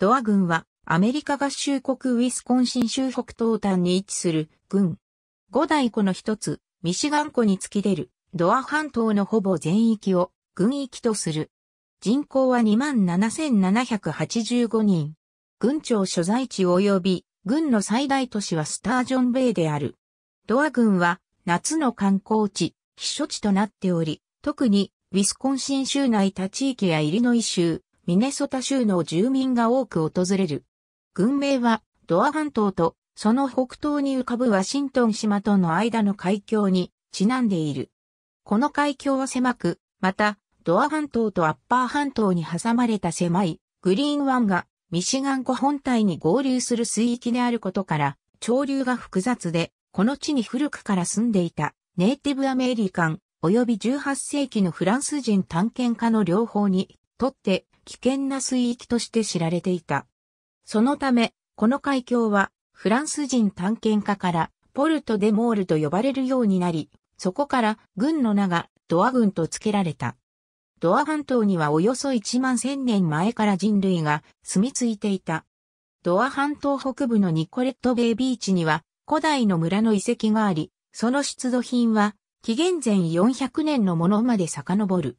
ドア軍はアメリカ合衆国ウィスコンシン州北東端に位置する軍。五大湖の一つ、ミシガン湖に突き出るドア半島のほぼ全域を軍域とする。人口は27,785人。軍庁所在地及び軍の最大都市はスタージョンベイである。ドア軍は夏の観光地、避暑地となっており、特にウィスコンシン州内他地域やイリノイ州、ミネソタ州の住民が多く訪れる。群名は、ドア半島と、その北東に浮かぶワシントン島との間の海峡にちなんでいる。この海峡は狭く、また、ドア半島とアッパー半島に挟まれた狭いグリーン湾がミシガン湖本体に合流する水域であることから、潮流が複雑で、この地に古くから住んでいたネイティブアメリカン及び18世紀のフランス人探検家の両方にとって危険な水域として知られていた。そのため、この海峡はフランス人探検家からポルト・デ・モールと呼ばれるようになり、そこから軍の名がドア軍と付けられた。ドア半島にはおよそ1万1000年前から人類が住み着いていた。ドア半島北部のニコレットベイビーチには古代の村の遺跡があり、その出土品は紀元前400年のものまで遡る。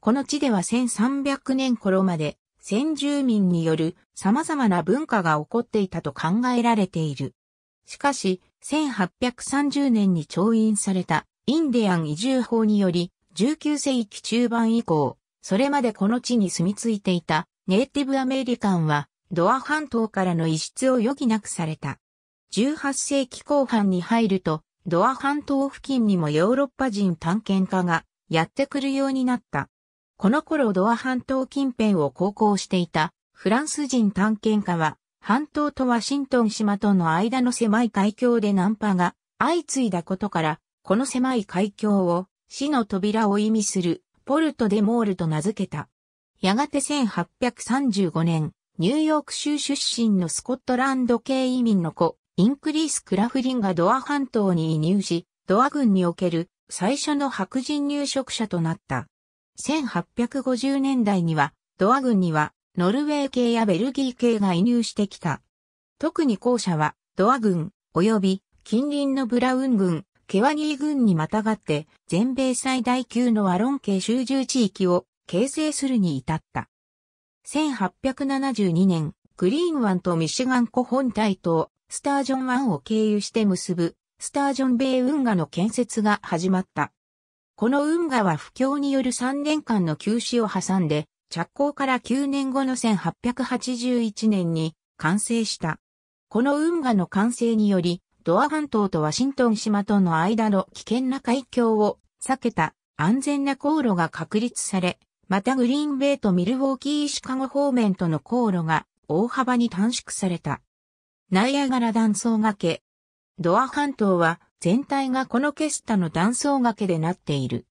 この地では1300年頃まで先住民による様々な文化が起こっていたと考えられている。しかし、1830年に調印されたインディアン移住法により、19世紀中盤以降、それまでこの地に住み着いていたネイティブアメリカンは、ドア半島からの移出を余儀なくされた。18世紀後半に入ると、ドア半島付近にもヨーロッパ人探検家がやってくるようになった。この頃ドア半島近辺を航行していたフランス人探検家は、半島とワシントン島との間の狭い海峡でナンパが相次いだことから、この狭い海峡を死の扉を意味するポルト・デ・モールと名付けた。やがて1835年、ニューヨーク州出身のスコットランド系移民の子、インクリース・クラフリンがドア半島に移入し、ドア軍における最初の白人入植者となった。1850年代には、ドア軍には、ノルウェー系やベルギー系が移入してきた。特に後者は、ドア軍、及び、近隣のブラウン軍、ケワニー軍にまたがって、全米最大級のアロン系集中地域を形成するに至った。1872年、グリーン湾とミシガン湖本体とスタージョン湾を経由して結ぶ、スタージョン米運河の建設が始まった。この運河は不況による3年間の休止を挟んで、着工から9年後の1881年に完成した。この運河の完成により、ドア半島とワシントン島との間の危険な海峡を避けた安全な航路が確立され、またグリーンベイとミルウォーキーシカゴ方面との航路が大幅に短縮された。ナイアガラ断層け。ドア半島は全体がこのケスタの断層崖でなっている。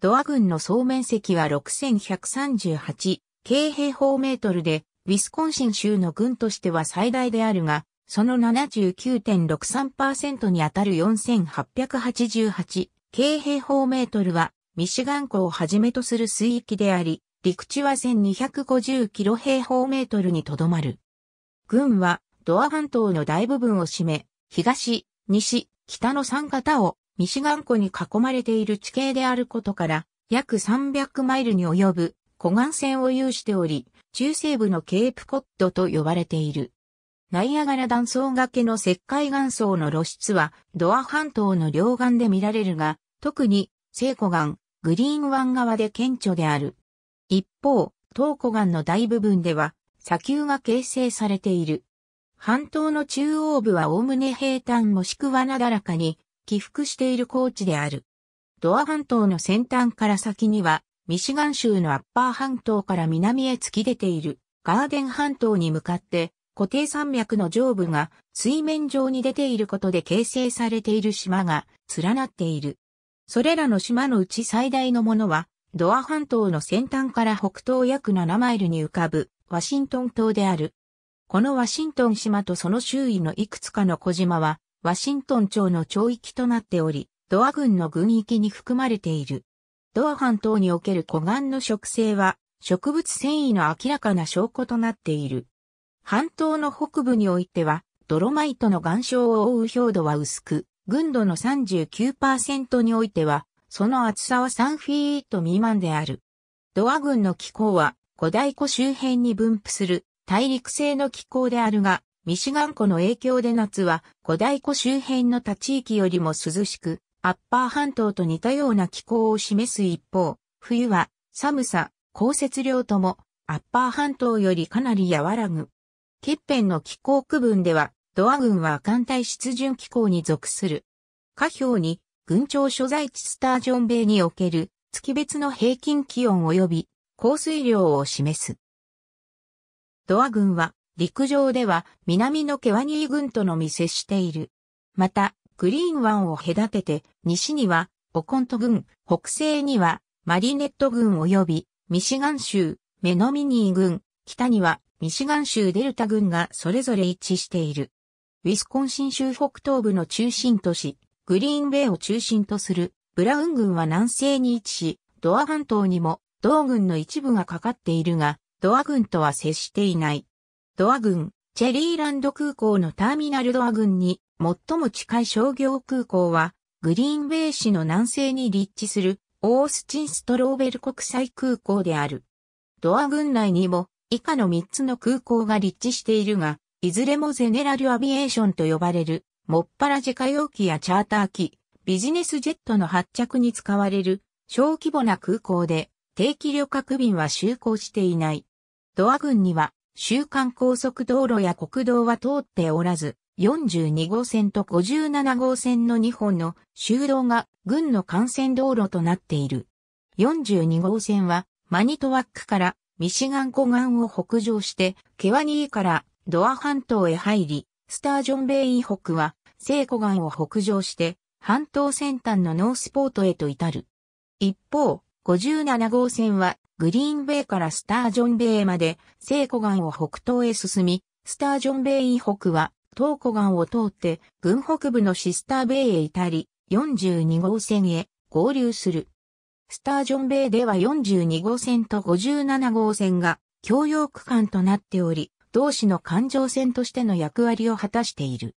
ドア軍の総面積は6138京平方メートルで、ウィスコンシン州の軍としては最大であるが、その79.63%にあたる4888京平方メートルは、ミシガン湖をはじめとする水域であり、陸地は1250キロ平方メートルにとどまる。軍は、ドア半島の大部分を占め、東、西、北の三方をミシガン湖に囲まれている地形であることから、約300マイルに及ぶ湖岸線を有しており、中西部のケープコッドと呼ばれている。ナイアガラ断層崖の石灰岩層の露出は、ドア半島の両岸で見られるが、特に、聖湖岸、グリーン湾側で顕著である。一方、東湖岸の大部分では、砂丘が形成されている。半島の中央部は概ね平坦もしくはなだらかに起伏している高地である。ドア半島の先端から先には、ミシガン州のアッパー半島から南へ突き出ているガーデン半島に向かって、固定山脈の上部が水面上に出ていることで形成されている島が連なっている。それらの島のうち最大のものは、ドア半島の先端から北東約7マイルに浮かぶワシントン島である。このワシントン島とその周囲のいくつかの小島は、ワシントン町の町域となっており、ドア郡の軍域に含まれている。ドア半島における湖岸の植生は、植物繊維の明らかな証拠となっている。半島の北部においては、ドロマイトの岩礁を覆う表土は薄く、群度の39%においては、その厚さは3フィート未満である。ドア軍の気候は、古代湖周辺に分布する大陸性の気候であるが、ミシガン湖の影響で夏は古代湖周辺の他地域よりも涼しく、アッパー半島と似たような気候を示す一方、冬は寒さ、降雪量ともアッパー半島よりかなり和らぐ。欠片の気候区分では、ドア群は寒帯湿潤気候に属する。下表に、群長所在地スタージョンベイにおける月別の平均気温及び降水量を示す。ドア軍は陸上では南のケワニー軍とのみ接している。また、グリーン湾を隔てて、西にはオコント軍、北西にはマリネット軍及びミシガン州、メノミニー軍、北にはミシガン州デルタ軍がそれぞれ一致している。ウィスコンシン州北東部の中心都市、グリーンベイを中心とするブラウン軍は南西に位置し、ドア半島にも同軍の一部がかかっているが、ドア軍とは接していない。ドア軍、チェリーランド空港のターミナルドア軍に最も近い商業空港は、グリーンベイ市の南西に立地するオースチンストローベル国際空港である。ドア軍内にも以下の3つの空港が立地しているが、いずれもゼネラルアビエーションと呼ばれる、もっぱら自家用機やチャーター機、ビジネスジェットの発着に使われる小規模な空港で定期旅客便は就航していない。ドア郡には、週間高速道路や国道は通っておらず、42号線と57号線の2本の修道が軍の幹線道路となっている。42号線はマニトワックからミシガン湖岸を北上してケワニーからドア半島へ入り、スタージョンベイ北は聖湖岸を北上して半島先端のノースポートへと至る。一方、57号線はグリーンベイからスタージョンベイまで、西湖岸を北東へ進み、スタージョンベイ以北は、東湖岸を通って、軍北部のシスターベイへ至り、42号線へ合流する。スタージョンベイでは42号線と57号線が共用区間となっており、同市の環状線としての役割を果たしている。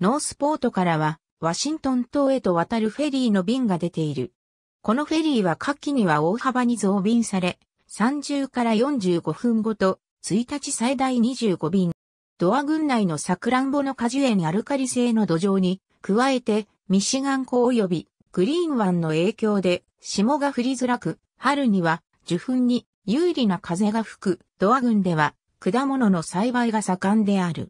ノースポートからは、ワシントン島へと渡るフェリーの便が出ている。このフェリーは夏季には大幅に増便され、30から45分ごと、1日最大25便。ドア群内のサクランボの果樹園アルカリ性の土壌に、加えて、ミシガン湖及びグリーン湾の影響で、霜が降りづらく、春には、受粉に有利な風が吹く、ドア群では、果物の栽培が盛んである。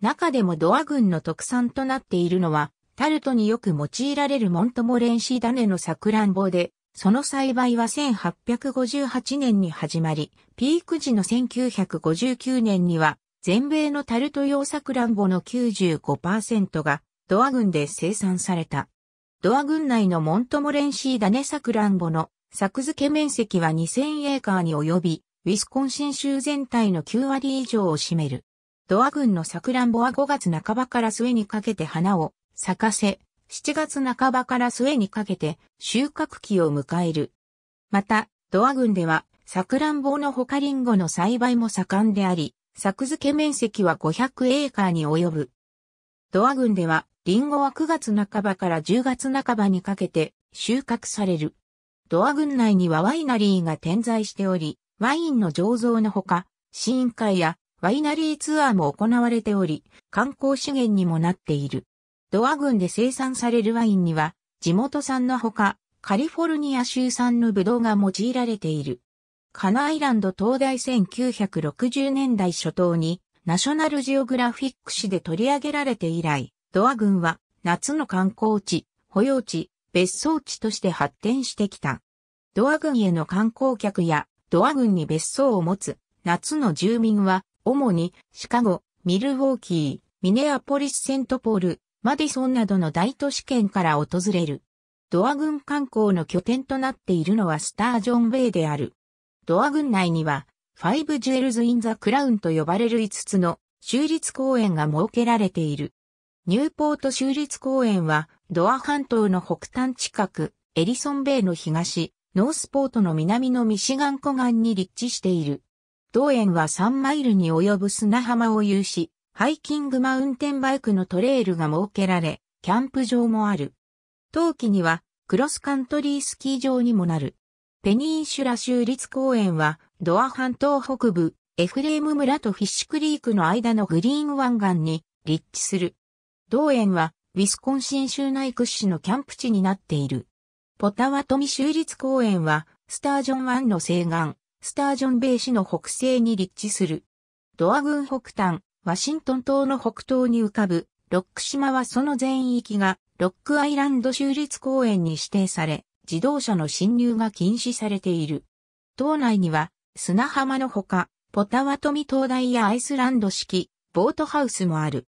中でもドア群の特産となっているのは、タルトによく用いられるモントモレンシー種のサクランボで、その栽培は1858年に始まり、ピーク時の1959年には、全米のタルト用サクランボの95%がドア群で生産された。ドア群内のモントモレンシーダネサクランボの作付け面積は2000エーカーに及び、ウィスコンシン州全体の9割以上を占める。ドア群のサクランボは5月半ばから末にかけて花を咲かせ、7月半ばから末にかけて収穫期を迎える。また、ドア群では、サクランボのほかリンゴの栽培も盛んであり、作付け面積は500エーカーに及ぶ。ドア群では、リンゴは9月半ばから10月半ばにかけて収穫される。ドア群内にはワイナリーが点在しており、ワインの醸造のほか、試飲会やワイナリーツアーも行われており、観光資源にもなっている。ドア群で生産されるワインには、地元産のほか、カリフォルニア州産のブドウが用いられている。カナアイランド東大1960年代初頭に、ナショナルジオグラフィック誌で取り上げられて以来、ドア群は夏の観光地、保養地、別荘地として発展してきた。ドア群への観光客や、ドア群に別荘を持つ夏の住民は、主にシカゴ、ミルウォーキー、ミネアポリス・セントポール、マディソンなどの大都市圏から訪れる。ドア軍観光の拠点となっているのはスタージョンベイである。ドア軍内には、ファイブジュエルズ・イン・ザ・クラウンと呼ばれる5つの州立公園が設けられている。ニューポート州立公園は、ドア半島の北端近く、エリソンベイの東、ノースポートの南のミシガン湖岸に立地している。同園は3マイルに及ぶ砂浜を有し、ハイキングマウンテンバイクのトレイルが設けられ、キャンプ場もある。冬季にはクロスカントリースキー場にもなる。ペニンシュラ州立公園は、ドア半島北部、エフレーム村とフィッシュクリークの間のグリーン湾岸に立地する。同園は、ウィスコンシン州内屈指のキャンプ地になっている。ポタワトミ州立公園は、スタージョン湾の西岸、スタージョンベイ市の北西に立地する。ドア郡北端、ワシントン島の北東に浮かぶロック島はその全域がロックアイランド州立公園に指定され、自動車の侵入が禁止されている。島内には砂浜のほか、ポタワトミ灯台やアイスランド式ボートハウスもある。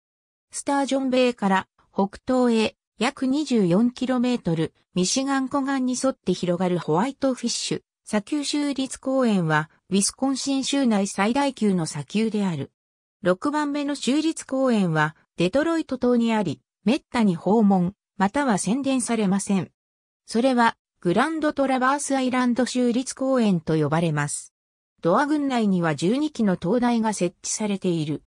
スタージョンベイから北東へ約 24km ミシガン湖岸に沿って広がるホワイトフィッシュ砂丘州立公園はウィスコンシン州内最大級の砂丘である。6番目の州立公園は、デトロイト島にあり、滅多に訪問、または宣伝されません。それは、グランドトラバースアイランド州立公園と呼ばれます。ドア郡内には12基の灯台が設置されている。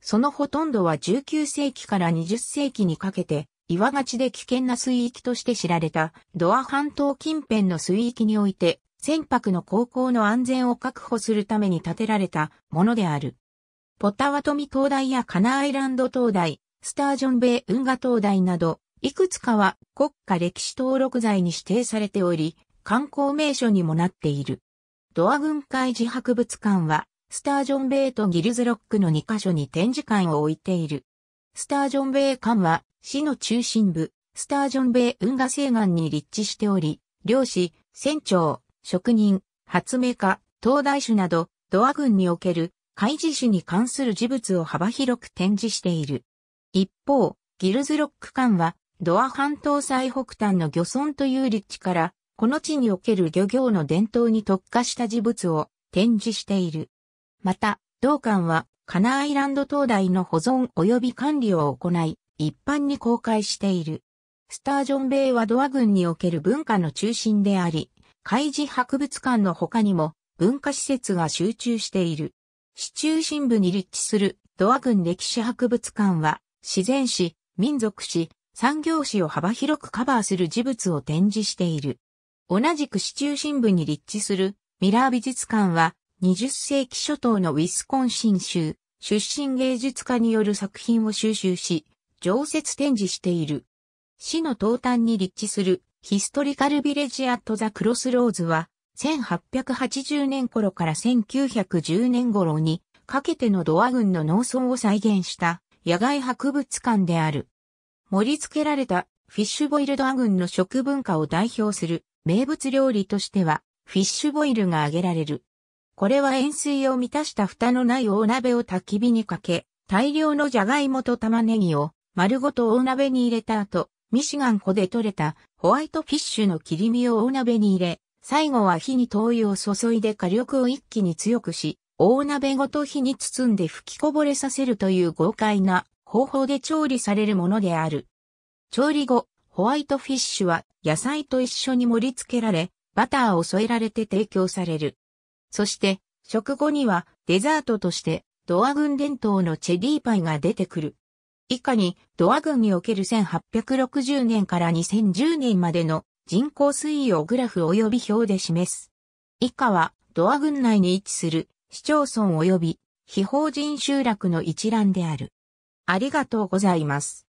そのほとんどは19世紀から20世紀にかけて、岩勝ちで危険な水域として知られたドア半島近辺の水域において、船舶の航行の安全を確保するために建てられたものである。ポタワトミ灯台やカナアイランド灯台、スタージョンベイ運河灯台など、いくつかは国家歴史登録財に指定されており、観光名所にもなっている。ドア軍海事博物館は、スタージョンベイとギルズロックの2カ所に展示館を置いている。スタージョンベイ館は、市の中心部、スタージョンベイ運河西岸に立地しており、漁師、船長、職人、発明家、東大種など、ドア軍における海事種に関する事物を幅広く展示している。一方、ギルズロック館は、ドア半島最北端の漁村という立地から、この地における漁業の伝統に特化した事物を展示している。また、同館は、カナアイランド灯台の保存及び管理を行い、一般に公開している。スタージョンベイはドア軍における文化の中心であり、海事博物館の他にも文化施設が集中している。市中心部に立地するドア郡歴史博物館は、自然史、民族史、産業史を幅広くカバーする事物を展示している。同じく市中心部に立地するミラー美術館は、20世紀初頭のウィスコンシン州、出身芸術家による作品を収集し、常設展示している。市の東端に立地するヒストリカルビレジアットザクロスローズは、1880年頃から1910年頃にかけてのドア軍の農村を再現した野外博物館である。盛り付けられたフィッシュボイルドア軍の食文化を代表する名物料理としてはフィッシュボイルが挙げられる。これは塩水を満たした蓋のない大鍋を焚き火にかけ、大量のジャガイモと玉ねぎを丸ごと大鍋に入れた後、ミシガン湖で採れたホワイトフィッシュの切り身を大鍋に入れ、最後は火に灯油を注いで火力を一気に強くし、大鍋ごと火に包んで吹きこぼれさせるという豪快な方法で調理されるものである。調理後、ホワイトフィッシュは野菜と一緒に盛り付けられ、バターを添えられて提供される。そして、食後にはデザートとしてドア軍伝統のチェリーパイが出てくる。以下にドア軍における1860年から2010年までの人口推移をグラフ及び表で示す。以下は、ドア群内に位置する市町村及び非法人集落の一覧である。ありがとうございます。